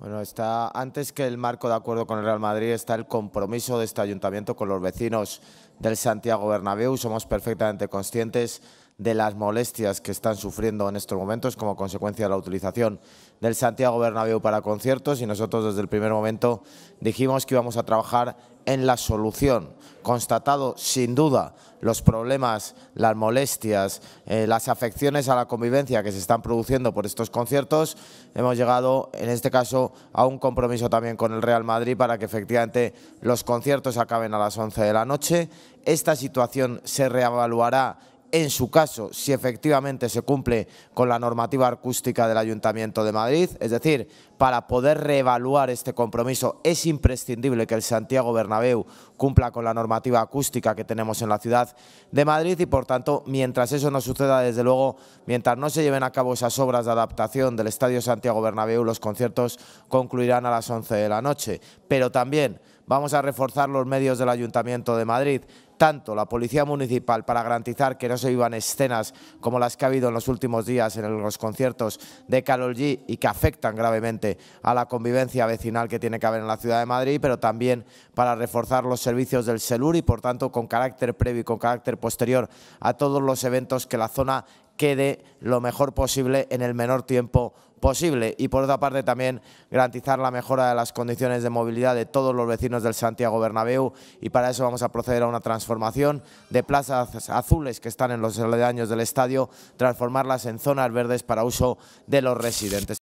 Bueno, está antes que el marco de acuerdo con el Real Madrid está el compromiso de este ayuntamiento con los vecinos del Santiago Bernabéu. Somos perfectamente conscientes de las molestias que están sufriendo en estos momentos como consecuencia de la utilización del Santiago Bernabéu para conciertos y nosotros desde el primer momento dijimos que íbamos a trabajar en la solución. Constatado sin duda los problemas, las molestias, eh, las afecciones a la convivencia que se están produciendo por estos conciertos, hemos llegado en este caso a un compromiso también con el Real Madrid para que efectivamente los conciertos acaben a las 11 de la noche. Esta situación se reevaluará en su caso, si efectivamente se cumple con la normativa acústica del Ayuntamiento de Madrid, es decir, para poder reevaluar este compromiso es imprescindible que el Santiago Bernabéu cumpla con la normativa acústica que tenemos en la ciudad de Madrid y, por tanto, mientras eso no suceda, desde luego, mientras no se lleven a cabo esas obras de adaptación del Estadio Santiago Bernabéu, los conciertos concluirán a las 11 de la noche. Pero también vamos a reforzar los medios del Ayuntamiento de Madrid tanto la Policía Municipal para garantizar que no se vivan escenas como las que ha habido en los últimos días en los conciertos de Carol G y que afectan gravemente a la convivencia vecinal que tiene que haber en la ciudad de Madrid, pero también para reforzar los servicios del SELUR y, por tanto, con carácter previo y con carácter posterior a todos los eventos que la zona quede lo mejor posible en el menor tiempo posible. Y por otra parte también garantizar la mejora de las condiciones de movilidad de todos los vecinos del Santiago Bernabéu y para eso vamos a proceder a una transformación de plazas azules que están en los aledaños del estadio, transformarlas en zonas verdes para uso de los residentes.